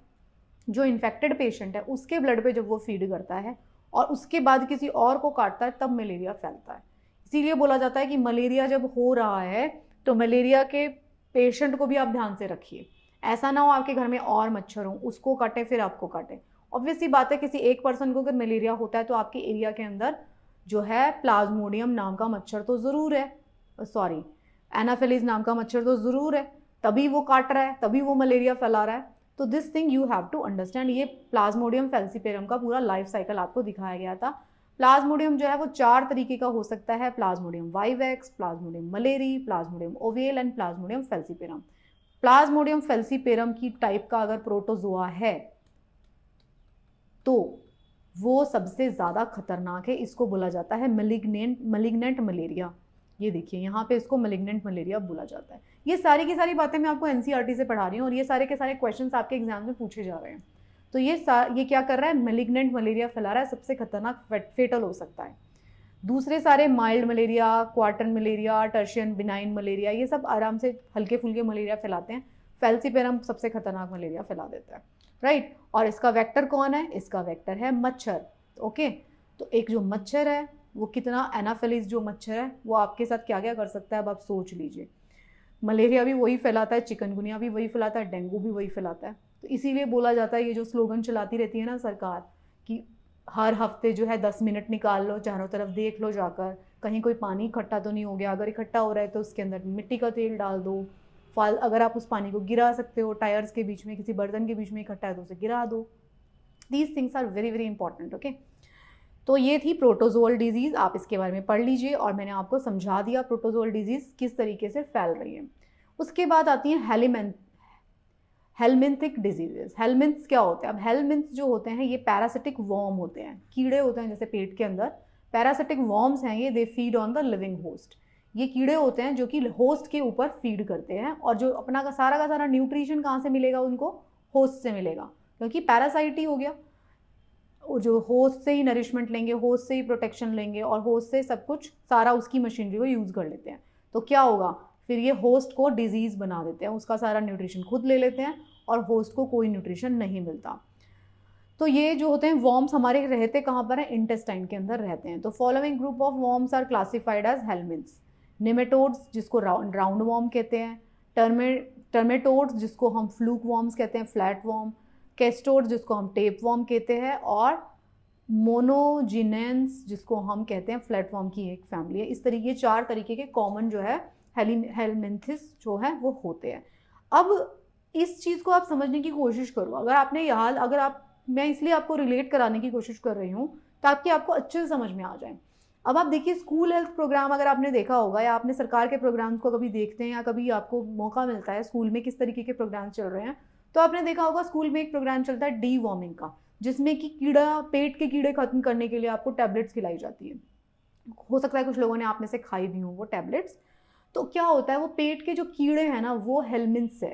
जो इन्फेक्टेड पेशेंट है उसके ब्लड पे जब वो फीड करता है और उसके बाद किसी और को काटता है तब मलेरिया फैलता है इसीलिए बोला जाता है कि मलेरिया जब हो रहा है तो मलेरिया के पेशेंट को भी आप ध्यान से रखिए ऐसा ना हो आपके घर में और मच्छर हों उसको काटें फिर आपको काटें ऑब्वियसली बात है किसी एक पर्सन को अगर मलेरिया होता है तो आपके एरिया के अंदर जो है प्लाज्मोडियम नाम का मच्छर तो ज़रूर है सॉरी एनाफेलिज नाम का मच्छर तो ज़रूर है तभी वो काट रहा है तभी वो मलेरिया फैला रहा है तो this thing you have to understand ये प्लाज्मोडियम फेल्सीपेरम का पूरा लाइफ साइकिल आपको दिखाया गया था प्लाज्मोडियम जो है वो चार तरीके का हो सकता है plasmodium vivax plasmodium malariae plasmodium ovale and plasmodium falciparum plasmodium falciparum की टाइप का अगर प्रोटोजोआ है तो वो सबसे ज़्यादा खतरनाक है इसको बोला जाता है मलिग्नेंट मलिग्नेंट मलेरिया ये देखिए यहाँ पे इसको मलिग्नेंट मलेरिया बोला जाता है ये सारी की सारी बातें मैं आपको एन e से पढ़ा रही हूँ और ये सारे के सारे क्वेश्चन आपके एग्जाम में पूछे जा रहे हैं तो ये ये क्या कर रहा है मलिग्नेंट मलेरिया फैला रहा है सबसे खतरनाक फेटल हो सकता है दूसरे सारे mild malaria quartan malaria tertian benign malaria ये सब आराम से हल्के फुल्के मलेरिया फैलाते हैं फैलसीपेरम सबसे खतरनाक मलेरिया फैला देता है राइट और इसका वेक्टर कौन है इसका वेक्टर है मच्छर ओके तो एक जो मच्छर है वो कितना एनाफेलिस जो मच्छर है वो आपके साथ क्या क्या कर सकता है अब आप सोच लीजिए मलेरिया भी वही फैलाता है चिकनगुनिया भी वही फैलाता है डेंगू भी वही फैलाता है तो इसीलिए बोला जाता है ये जो स्लोगन चलाती रहती है ना सरकार कि हर हफ्ते जो है दस मिनट निकाल लो चारों तरफ देख लो जाकर कहीं कोई पानी इकट्ठा तो नहीं हो गया अगर इकट्ठा हो रहा है तो उसके अंदर मिट्टी का तेल डाल दो फाल अगर आप उस पानी को गिरा सकते हो टायर्स के बीच में किसी बर्तन के बीच में इकट्ठा है तो उसे गिरा दो these things are very very important okay तो ये थी प्रोटोजोअल डिजीज़ आप इसके बारे में पढ़ लीजिए और मैंने आपको समझा दिया प्रोटोजोअल डिजीज़ किस तरीके से फैल रही है उसके बाद आती हैं हेलीमेंथ हेलमिंथिक डिजीजेस हेलमिंथ्स क्या होते हैं अब हेलमिंथ्स जो होते हैं ये पैरासिटिक वॉर्म होते हैं कीड़े होते हैं जैसे पेट के अंदर पैरासिटिक वॉर्म्स हैं ये they feed on the living host ये कीड़े होते हैं जो कि होस्ट के ऊपर फीड करते हैं और जो अपना का सारा का सारा न्यूट्रिशन कहाँ से मिलेगा उनको होस्ट से मिलेगा क्योंकि पैरासाइट ही हो गया जो होस्ट से ही नरिशमेंट लेंगे होस्ट से ही प्रोटेक्शन लेंगे और होस्ट से सब कुछ सारा उसकी मशीनरी को यूज़ कर लेते हैं तो क्या होगा फिर ये होस्ट को डिजीज़ बना देते हैं उसका सारा न्यूट्रिशन खुद ले लेते हैं और होस्ट को कोई न्यूट्रिशन नहीं मिलता तो ये जो होते हैं वॉर्म्स हमारे रहते कहाँ पर हैं इंटेस्टाइन के अंदर रहते हैं तो following group of worms are classified as helminths nematodes जिसको राउंड राउंड वॉर्म कहते हैं टर्मे टर्मेटोड्स जिसको हम फ्लूक वॉर्म्स कहते हैं फ्लैट वॉर्म कैस्टोड जिसको हम टेप वॉर्म कहते हैं और मोनोजिनेंस जिसको हम कहते हैं फ्लैट वॉर्म की एक फैमिली है इस तरीके चार तरीके के कॉमन जो है हेलमेंथिस जो है वो होते हैं अब इस चीज़ को आप समझने की कोशिश करो अगर आपने यहाँ अगर आप मैं इसलिए आपको रिलेट कराने की कोशिश कर रही हूँ ताकि आपको अच्छे से समझ में आ जाए अब आप देखिए स्कूल हेल्थ प्रोग्राम अगर आपने देखा होगा या आपने सरकार के प्रोग्राम्स को कभी देखते हैं या कभी आपको मौका मिलता है स्कूल में किस तरीके के प्रोग्राम चल रहे हैं तो आपने देखा होगा स्कूल में एक प्रोग्राम चलता है डी वार्मिंग का जिसमें कि कीड़ा पेट के कीड़े खत्म करने के लिए आपको टैबलेट्स खिलाई जाती है हो सकता है कुछ लोगों ने आप में से खाई भी हूँ वो टैबलेट्स तो क्या होता है वो पेट के जो कीड़े हैं ना वो हेलमिन्स है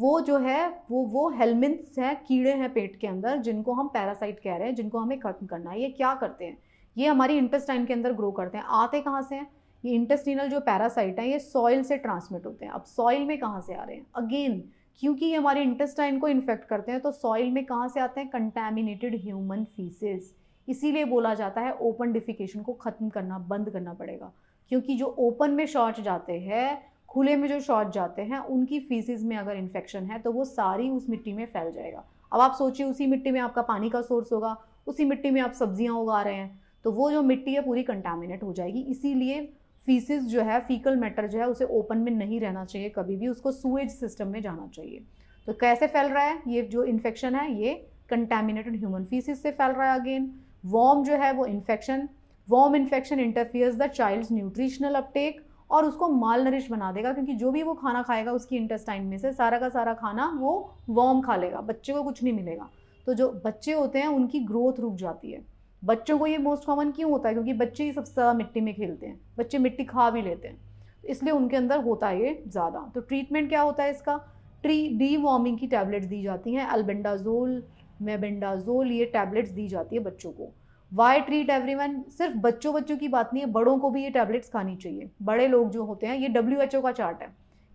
वो जो है वो वो हेलमिन्स है कीड़े हैं पेट के अंदर जिनको हम पैरासाइट कह रहे हैं जिनको हमें ख़त्म करना है ये क्या करते हैं ये हमारी इंटेस्टाइन के अंदर ग्रो करते हैं आते कहाँ से हैं ये इंटेस्टिनल जो पैरासाइट हैं ये सॉइल से ट्रांसमिट होते हैं अब सॉइल में कहाँ से आ रहे हैं अगेन क्योंकि ये हमारे इंटेस्टाइन को इन्फेक्ट करते हैं तो सॉइल में कहाँ से आते हैं कंटेमिनेटेड ह्यूमन फीसेस इसीलिए बोला जाता है ओपन डिफिकेशन को ख़त्म करना बंद करना पड़ेगा क्योंकि जो ओपन में शॉर्ट जाते हैं खुले में जो शॉर्ट जाते हैं उनकी फीसिस में अगर इन्फेक्शन है तो वो सारी उस मिट्टी में फैल जाएगा अब आप सोचिए उसी मिट्टी में आपका पानी का सोर्स होगा उसी मिट्टी में आप सब्जियां उगा रहे हैं तो वो जो मिट्टी है पूरी कंटामिनेट हो जाएगी इसीलिए फीसिस जो है फीकल मैटर जो है उसे ओपन में नहीं रहना चाहिए कभी भी उसको सुएज सिस्टम में जाना चाहिए तो कैसे फैल रहा है ये जो इन्फेक्शन है ये कंटेमिनेटेड ह्यूमन फीसिस से फैल रहा है अगेन वॉम जो है वो infection worm infection interferes the child nutritional uptake और उसको माल नरिश बना देगा क्योंकि जो भी वो खाना खाएगा उसकी इंटेस्टाइन में से सारा का सारा खाना वो वॉम खा लेगा बच्चे को कुछ नहीं मिलेगा तो जो बच्चे होते हैं उनकी ग्रोथ रुक जाती है बच्चों को ये मोस्ट कॉमन क्यों होता है क्योंकि बच्चे ही सबसे ज़्यादा मिट्टी में खेलते हैं बच्चे मिट्टी खा भी लेते हैं तो इसलिए उनके अंदर होता है ये ज़्यादा तो ट्रीटमेंट क्या होता है इसका ट्री डी वार्मिंग की टैबलेट्स दी जाती हैं अल्बेंडाजोल मेबेंडाजोल ये टैबलेट्स दी जाती है बच्चों को वाई ट्रीट एवरी सिर्फ बच्चों बच्चों की बात नहीं है बड़ों को भी ये टैबलेट्स खानी चाहिए बड़े लोग जो होते हैं ये डब्ल्यू का चार्ट है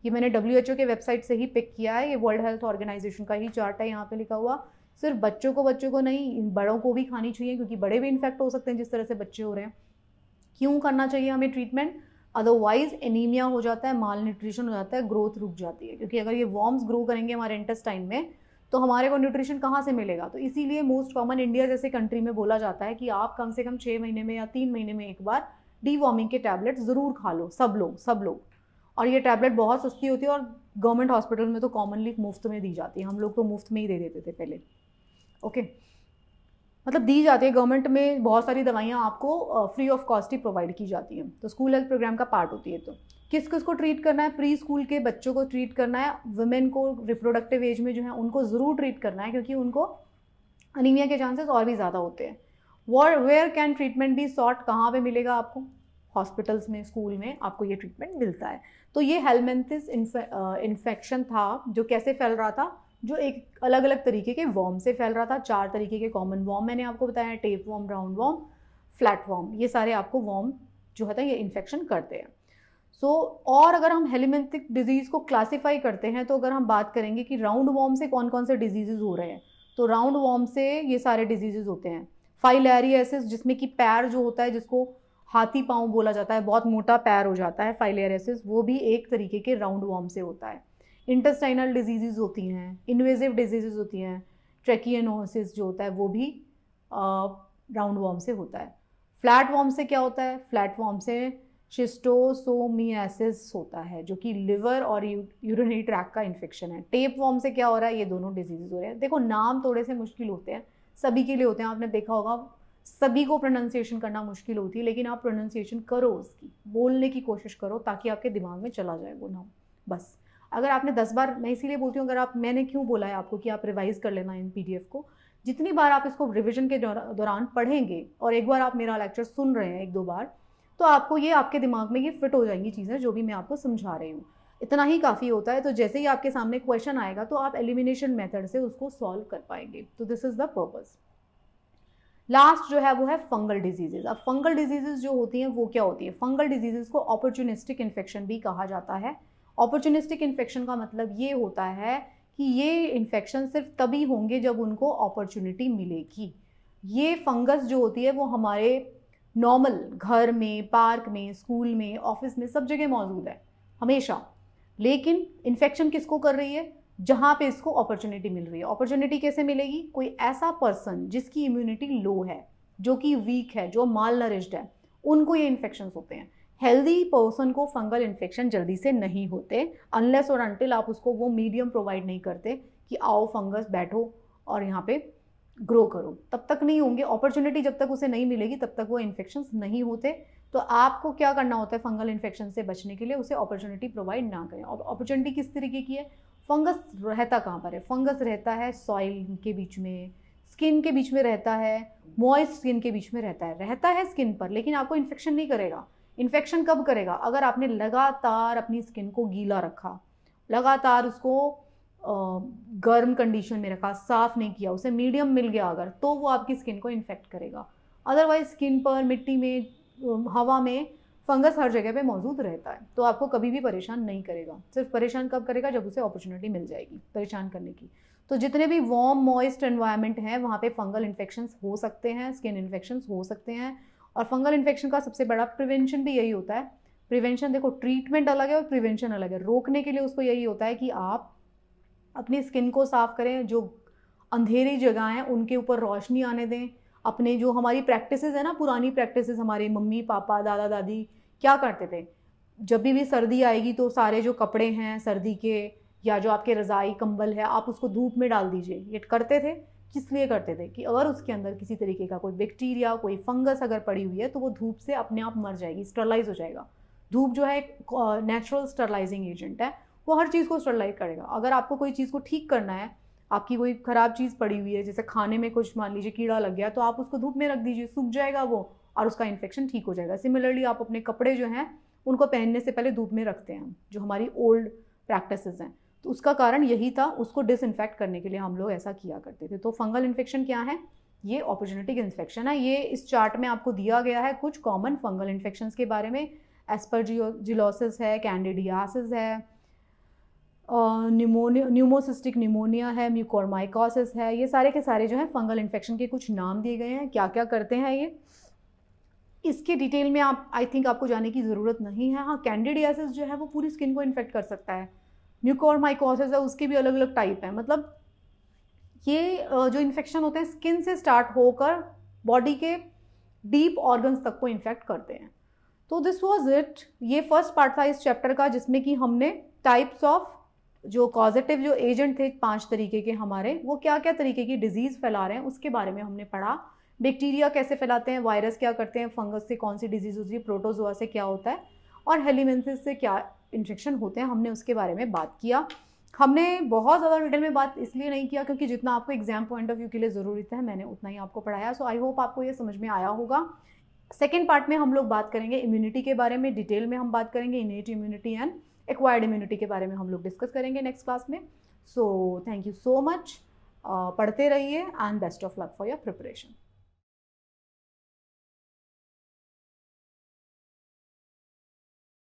ये मैंने डब्ल्यू के वेबसाइट से ही पिक किया है ये वर्ल्ड हेल्थ ऑर्गेनाइजेशन का ही चार्ट है यहाँ पे लिखा हुआ सिर्फ बच्चों को बच्चों को नहीं बड़ों को भी खानी चाहिए क्योंकि बड़े भी इन्फेक्ट हो सकते हैं जिस तरह से बच्चे हो रहे हैं क्यों करना चाहिए हमें ट्रीटमेंट अदरवाइज एनीमिया हो जाता है माल न्यूट्रिशन हो जाता है ग्रोथ रुक जाती है क्योंकि अगर ये वॉर्म्स ग्रो करेंगे हमारे इंटेस्टाइन में तो हमारे को न्यूट्रिशन कहाँ से मिलेगा तो इसीलिए मोस्ट कॉमन इंडिया जैसे कंट्री में बोला जाता है कि आप कम से कम छः महीने में या तीन महीने में एक बार डी वार्मिंग के टैबलेट ज़रूर खा लो सब लोग सब लोग और ये टैबलेट बहुत सस्ती होती है और गवर्नमेंट हॉस्पिटल में तो कॉमनली मुफ्त में दी जाती है हम लोग तो मुफ्त में ही दे देते थे पहले ओके मतलब दी जाती है गवर्नमेंट में बहुत सारी दवाइयाँ आपको फ्री ऑफ कॉस्ट ही प्रोवाइड की जाती हैं तो स्कूल हेल्थ प्रोग्राम का पार्ट होती है तो किस किस को ट्रीट करना है प्री स्कूल के बच्चों को ट्रीट करना है वुमेन को रिप्रोडक्टिव एज में जो है उनको ज़रूर ट्रीट करना है क्योंकि उनको अनीमिया के चांसेस और भी ज़्यादा होते हैं वॉर वेयर कैन ट्रीटमेंट भी सॉर्ट कहाँ पर मिलेगा आपको हॉस्पिटल्स में स्कूल में आपको ये ट्रीटमेंट मिलता है तो ये हेलमेंथिस इन्फेक्शन था जो कैसे फैल रहा था जो एक अलग अलग तरीके के वॉर्म से फैल रहा था चार तरीके के कॉमन वॉर्म मैंने आपको बताया tapeworm roundworm flatworm ये सारे आपको वॉर्म जो होता है ये इन्फेक्शन करते हैं सो so, और अगर हम हेलीमेंथिक डिजीज़ को क्लासीफाई करते हैं तो अगर हम बात करेंगे कि राउंड वॉर्म से कौन कौन से डिजीजेज हो रहे हैं तो राउंड वॉर्म से ये सारे डिजीजेज होते हैं फाइलेरियासिस जिसमें कि पैर जो होता है जिसको हाथी पाँव बोला जाता है बहुत मोटा पैर हो जाता है फाइलेरियासिस वो भी एक तरीके के राउंड वॉर्म से होता है इंटेस्टाइनल डिजीज़ होती हैं इन्वेजिव डिजीज़ होती हैं ट्रैकियनोसिस जो होता है वो भी राउंड वॉर्म से होता है फ्लैट वॉर्म से क्या होता है फ्लैट वॉर्म से शिस्टोसोमियासिस होता है जो कि लिवर और यूरिनरी ट्रैक का इन्फेक्शन है टेप वॉर्म से क्या हो रहा है ये दोनों डिजीज़ हो रहे हैं देखो नाम थोड़े से मुश्किल होते हैं सभी के लिए होते हैं आपने देखा होगा सभी को प्रोनाउंसिएशन करना मुश्किल होती है लेकिन आप प्रोनाउंसिएशन करो उसकी बोलने की कोशिश करो ताकि आपके दिमाग में चला जाए वो नाम बस अगर आपने दस बार मैं इसीलिए बोलती हूँ अगर आप मैंने क्यों बोला है आपको कि आप रिवाइज़ कर लेना इन पी को जितनी बार आप इसको रिविजन के दौरान पढ़ेंगे और एक बार आप मेरा लेक्चर सुन रहे हैं एक दो बार तो आपको ये आपके दिमाग में ये फिट हो जाएंगी चीज़ें जो भी मैं आपको समझा रही हूँ इतना ही काफ़ी होता है तो जैसे ही आपके सामने क्वेश्चन आएगा तो आप एलिमिनेशन मेथड से उसको सॉल्व कर पाएंगे तो this is the purpose last जो है वो है फंगल डिजीजेज अब फंगल डिजीजेज जो होती हैं वो क्या होती है फंगल डिजीजेज को अपॉर्चुनिस्टिक इन्फेक्शन भी कहा जाता है अपॉर्चुनिस्टिक इन्फेक्शन का मतलब ये होता है कि ये इन्फेक्शन सिर्फ तभी होंगे जब उनको अपॉर्चुनिटी मिलेगी ये फंगस जो होती है वो हमारे नॉर्मल घर में पार्क में स्कूल में ऑफिस में सब जगह मौजूद है हमेशा लेकिन इन्फेक्शन किसको कर रही है जहाँ पे इसको अपॉर्चुनिटी मिल रही है अपॉर्चुनिटी कैसे मिलेगी कोई ऐसा पर्सन जिसकी इम्यूनिटी लो है जो कि वीक है जो माल नरिश्ड है उनको ये इन्फेक्शन होते हैं हेल्दी पर्सन को फंगल इन्फेक्शन जल्दी से नहीं होते अनलेस और अनटिल आप उसको वो मीडियम प्रोवाइड नहीं करते कि आओ फंगस बैठो और यहाँ पे ग्रो करो तब तक नहीं होंगे अपॉर्चुनिटी जब तक उसे नहीं मिलेगी तब तक वो इन्फेक्शन नहीं होते तो आपको क्या करना होता है फंगल इन्फेक्शन से बचने के लिए उसे अपॉर्चुनिटी प्रोवाइड ना करें और अपॉर्चुनिटी किस तरीके की है फंगस रहता कहाँ पर है फंगस रहता है सॉइल के बीच में स्किन के बीच में रहता है मॉइस्ट स्किन के बीच में रहता है रहता है स्किन पर लेकिन आपको इन्फेक्शन नहीं करेगा इन्फेक्शन कब करेगा अगर आपने लगातार अपनी स्किन को गीला रखा लगातार उसको गर्म कंडीशन में रखा साफ़ नहीं किया उसे मीडियम मिल गया अगर तो वो आपकी स्किन को इन्फेक्ट करेगा अदरवाइज स्किन पर मिट्टी में हवा में फंगस हर जगह पे मौजूद रहता है तो आपको कभी भी परेशान नहीं करेगा सिर्फ परेशान कब करेगा जब उसे अपॉर्चुनिटी मिल जाएगी परेशान करने की तो जितने भी वार्म मॉइस्ट एनवायरनमेंट हैं वहाँ पे फंगल इन्फेक्शंस हो सकते हैं स्किन इन्फेक्शंस हो सकते हैं और फंगल इन्फेक्शन का सबसे बड़ा प्रिवेंशन भी यही होता है प्रिवेंशन देखो ट्रीटमेंट अलग है और प्रिवेंशन अलग है रोकने के लिए उसको यही होता है कि आप अपनी स्किन को साफ़ करें जो अंधेरी जगह हैं उनके ऊपर रोशनी आने दें अपने जो हमारी प्रैक्टिस है ना पुरानी प्रैक्टिस हमारे मम्मी पापा दादा दादी क्या करते थे जब भी भी सर्दी आएगी तो सारे जो कपड़े हैं सर्दी के या जो आपके रज़ाई कंबल है आप उसको धूप में डाल दीजिए ये करते थे किस लिए करते थे कि अगर उसके अंदर किसी तरीके का कोई बैक्टीरिया कोई फंगस अगर पड़ी हुई है तो वो धूप से अपने आप मर जाएगी स्टरलाइज हो जाएगा धूप जो है एक नेचुरल स्टरलाइजिंग एजेंट है वो हर चीज़ को स्टरलाइज करेगा अगर आपको कोई चीज़ को ठीक करना है आपकी कोई ख़राब चीज़ पड़ी हुई है जैसे खाने में कुछ मान लीजिए कीड़ा लग गया तो आप उसको धूप में रख दीजिए सूख जाएगा वो और उसका इन्फेक्शन ठीक हो जाएगा सिमिलरली आप अपने कपड़े जो हैं उनको पहनने से पहले धूप में रखते हैं जो हमारी ओल्ड प्रैक्टिसेस हैं तो उसका कारण यही था उसको डिसइनफेक्ट करने के लिए हम लोग ऐसा किया करते थे तो फंगल इन्फेक्शन क्या है ये ऑपरचुनिटिक इन्फेक्शन है ये इस चार्ट में आपको दिया गया है कुछ कॉमन फंगल इन्फेक्शन के बारे में एस्परजिलोसिस है कैंडिडियासिस है न्यूमोनिया न्यूमोसिस्टिक न्यूमोनिया है म्यूकोरमाइकोसिस है ये सारे के सारे जो है फंगल इन्फेक्शन के कुछ नाम दिए गए हैं क्या क्या करते हैं ये इसके डिटेल में आप आई थिंक आपको जाने की ज़रूरत नहीं है हाँ कैंडिडियासिस जो है वो पूरी स्किन को इन्फेक्ट कर सकता है माइकोसिस है उसके भी अलग अलग टाइप हैं मतलब ये जो इन्फेक्शन होते हैं स्किन से स्टार्ट होकर बॉडी के डीप ऑर्गन्स तक को इन्फेक्ट करते हैं तो दिस वॉज इट ये फर्स्ट पार्ट था इस चैप्टर का जिसमें कि हमने टाइप्स ऑफ जो पॉजिटिव जो एजेंट थे पांच तरीके के हमारे वो क्या क्या तरीके की डिजीज़ फैला रहे हैं उसके बारे में हमने पढ़ा बैक्टीरिया कैसे फैलाते हैं वायरस क्या करते हैं फंगस से कौन सी डिजीज़ होती है प्रोटोजोआ से क्या होता है और हेलीमेंसिस से क्या इन्फेक्शन होते हैं हमने उसके बारे में बात किया हमने बहुत ज़्यादा डिटेल में बात इसलिए नहीं किया क्योंकि जितना आपको एग्जाम पॉइंट ऑफ व्यू के लिए ज़रूरी था मैंने उतना ही आपको पढ़ाया सो आई होप आपको ये समझ में आया होगा सेकेंड पार्ट में हम लोग बात करेंगे इम्यूनिटी के बारे में डिटेल में हम बात करेंगे innate immunity and acquired immunity के बारे में हम लोग डिस्कस करेंगे नेक्स्ट क्लास में so thank you so much पढ़ते रहिए and best of luck for your preparation